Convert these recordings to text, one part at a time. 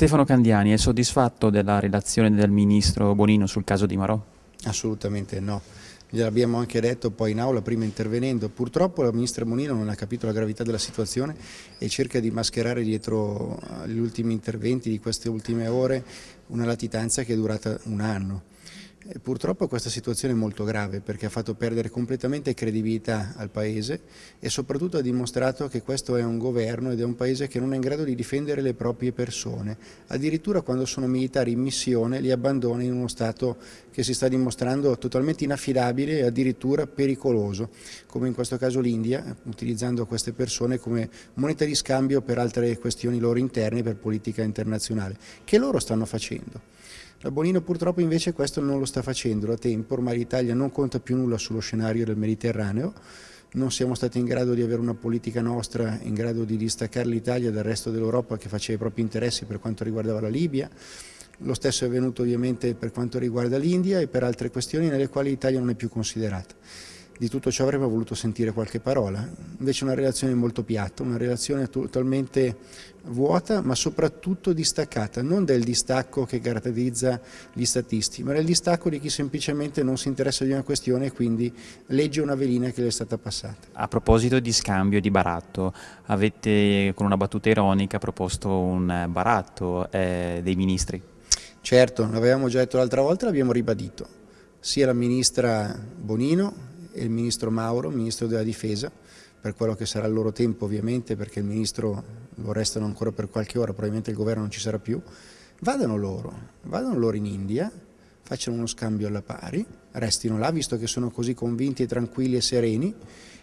Stefano Candiani, è soddisfatto della relazione del ministro Bonino sul caso di Marò? Assolutamente no. Gliel'abbiamo anche detto poi in aula, prima intervenendo. Purtroppo la ministra Bonino non ha capito la gravità della situazione e cerca di mascherare dietro eh, gli ultimi interventi di queste ultime ore una latitanza che è durata un anno purtroppo questa situazione è molto grave perché ha fatto perdere completamente credibilità al Paese e soprattutto ha dimostrato che questo è un governo ed è un Paese che non è in grado di difendere le proprie persone. Addirittura quando sono militari in missione li abbandona in uno Stato che si sta dimostrando totalmente inaffidabile e addirittura pericoloso, come in questo caso l'India, utilizzando queste persone come moneta di scambio per altre questioni loro interne, per politica internazionale, che loro stanno facendo. La Bonino purtroppo invece questo non lo sta facendo da tempo, ormai l'Italia non conta più nulla sullo scenario del Mediterraneo, non siamo stati in grado di avere una politica nostra in grado di distaccare l'Italia dal resto dell'Europa che faceva i propri interessi per quanto riguardava la Libia, lo stesso è avvenuto ovviamente per quanto riguarda l'India e per altre questioni nelle quali l'Italia non è più considerata di tutto ciò avremmo voluto sentire qualche parola, invece una relazione molto piatta, una relazione totalmente vuota ma soprattutto distaccata, non del distacco che caratterizza gli statisti, ma del distacco di chi semplicemente non si interessa di una questione e quindi legge una velina che gli è stata passata. A proposito di scambio di baratto, avete con una battuta ironica proposto un baratto eh, dei ministri? Certo, l'avevamo già detto l'altra volta, e l'abbiamo ribadito, sia la ministra Bonino e il ministro Mauro, ministro della difesa, per quello che sarà il loro tempo ovviamente, perché il ministro lo restano ancora per qualche ora, probabilmente il governo non ci sarà più, vadano loro, vadano loro in India, facciano uno scambio alla pari, restino là, visto che sono così convinti e tranquilli e sereni,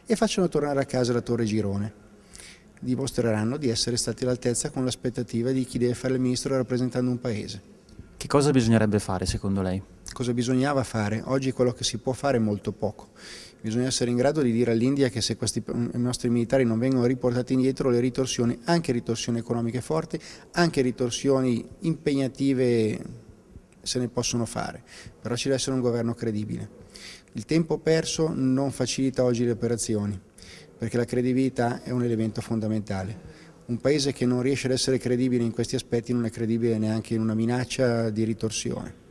e facciano tornare a casa la Torre Girone. Dimostreranno di essere stati all'altezza con l'aspettativa di chi deve fare il ministro rappresentando un paese. Che cosa bisognerebbe fare secondo lei? cosa bisognava fare. Oggi quello che si può fare è molto poco. Bisogna essere in grado di dire all'India che se questi, mm, nostri militari non vengono riportati indietro le ritorsioni, anche ritorsioni economiche forti, anche ritorsioni impegnative se ne possono fare, però ci deve essere un governo credibile. Il tempo perso non facilita oggi le operazioni, perché la credibilità è un elemento fondamentale. Un paese che non riesce ad essere credibile in questi aspetti non è credibile neanche in una minaccia di ritorsione.